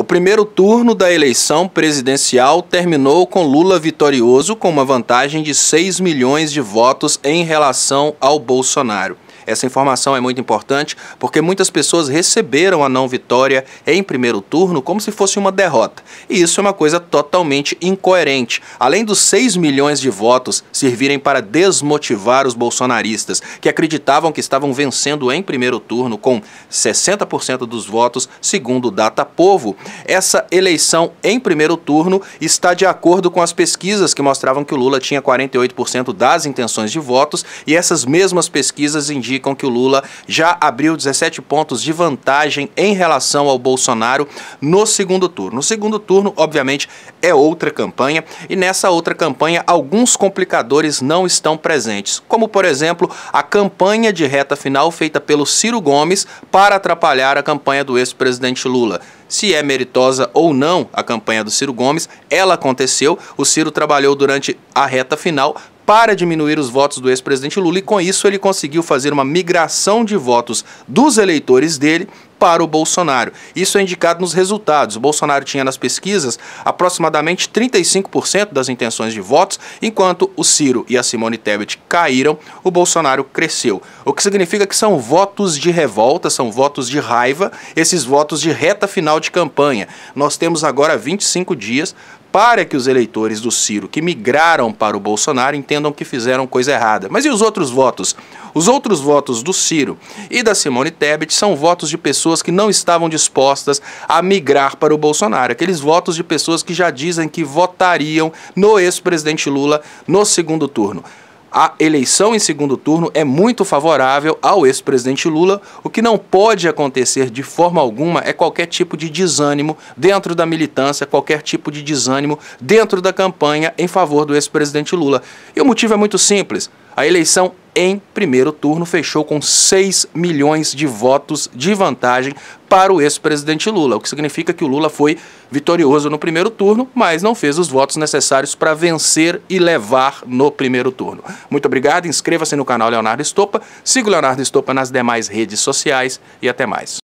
O primeiro turno da eleição presidencial terminou com Lula vitorioso com uma vantagem de 6 milhões de votos em relação ao Bolsonaro. Essa informação é muito importante porque muitas pessoas receberam a não vitória em primeiro turno como se fosse uma derrota. E isso é uma coisa totalmente incoerente. Além dos 6 milhões de votos servirem para desmotivar os bolsonaristas, que acreditavam que estavam vencendo em primeiro turno com 60% dos votos, segundo o Data Povo, essa eleição em primeiro turno está de acordo com as pesquisas que mostravam que o Lula tinha 48% das intenções de votos e essas mesmas pesquisas indicam indicam que o Lula já abriu 17 pontos de vantagem em relação ao Bolsonaro no segundo turno. No segundo turno, obviamente, é outra campanha e nessa outra campanha alguns complicadores não estão presentes, como por exemplo a campanha de reta final feita pelo Ciro Gomes para atrapalhar a campanha do ex-presidente Lula se é meritosa ou não a campanha do Ciro Gomes. Ela aconteceu, o Ciro trabalhou durante a reta final para diminuir os votos do ex-presidente Lula e com isso ele conseguiu fazer uma migração de votos dos eleitores dele para o Bolsonaro. Isso é indicado nos resultados. O Bolsonaro tinha nas pesquisas aproximadamente 35% das intenções de votos, enquanto o Ciro e a Simone Tebet caíram, o Bolsonaro cresceu. O que significa que são votos de revolta, são votos de raiva, esses votos de reta final de campanha. Nós temos agora 25 dias para que os eleitores do Ciro que migraram para o Bolsonaro entendam que fizeram coisa errada. Mas e os outros votos? Os outros votos do Ciro e da Simone Tebet são votos de pessoas que não estavam dispostas a migrar para o Bolsonaro, aqueles votos de pessoas que já dizem que votariam no ex-presidente Lula no segundo turno a eleição em segundo turno é muito favorável ao ex-presidente Lula. O que não pode acontecer de forma alguma é qualquer tipo de desânimo dentro da militância, qualquer tipo de desânimo dentro da campanha em favor do ex-presidente Lula. E o motivo é muito simples: a eleição em primeiro turno, fechou com 6 milhões de votos de vantagem para o ex-presidente Lula, o que significa que o Lula foi vitorioso no primeiro turno, mas não fez os votos necessários para vencer e levar no primeiro turno. Muito obrigado, inscreva-se no canal Leonardo Estopa, siga o Leonardo Estopa nas demais redes sociais e até mais.